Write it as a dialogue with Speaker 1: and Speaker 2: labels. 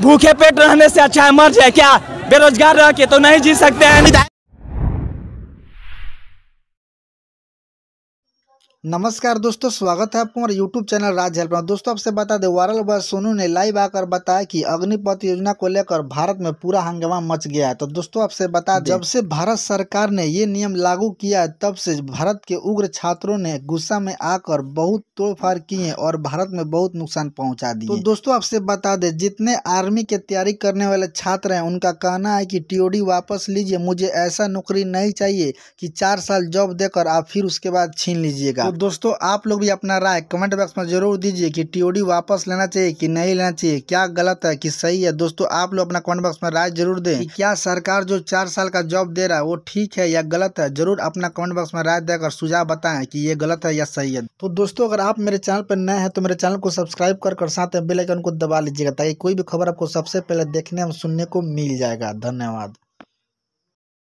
Speaker 1: भूखे पेट रहने से अच्छा है मर जाए क्या बेरोजगार रह के तो नहीं जी सकते हैं नमस्कार दोस्तों स्वागत है आपको हमारे यूट्यूब चैनल राज हेल्प दोस्तों आपसे बता दें वायरल बॉय सोनू ने लाइव आकर बताया कि अग्निपथ योजना को लेकर भारत में पूरा हंगामा मच गया है तो दोस्तों आपसे बता दें जब से भारत सरकार ने ये नियम लागू किया है तब से भारत के उग्र छात्रों ने गुस्सा में आकर बहुत तोड़फाड़ किए और भारत में बहुत नुकसान पहुँचा दी तो दोस्तों आपसे बता दे जितने आर्मी के तैयारी करने वाले छात्र हैं उनका कहना है की टीओडी वापस लीजिए मुझे ऐसा नौकरी नहीं चाहिए की चार साल जॉब देकर आप फिर उसके बाद छीन लीजिएगा तो दोस्तों आप लोग भी अपना राय कमेंट बॉक्स में जरूर दीजिए कि टीओडी वापस लेना चाहिए कि नहीं लेना चाहिए क्या गलत है कि सही है दोस्तों आप लोग अपना कमेंट बॉक्स में राय जरूर दें क्या सरकार जो चार साल का जॉब दे रहा है वो ठीक है या गलत है जरूर अपना कमेंट बॉक्स में राय देकर सुझाव बताए की ये गलत है या सही है तो दोस्तों अगर आप मेरे चैनल पर नए हैं तो मेरे चैनल को सब्सक्राइब कर कर साथ बेलाइकन को दबा लीजिएगा ताकि कोई भी खबर आपको सबसे पहले देखने और सुनने को मिल जाएगा धन्यवाद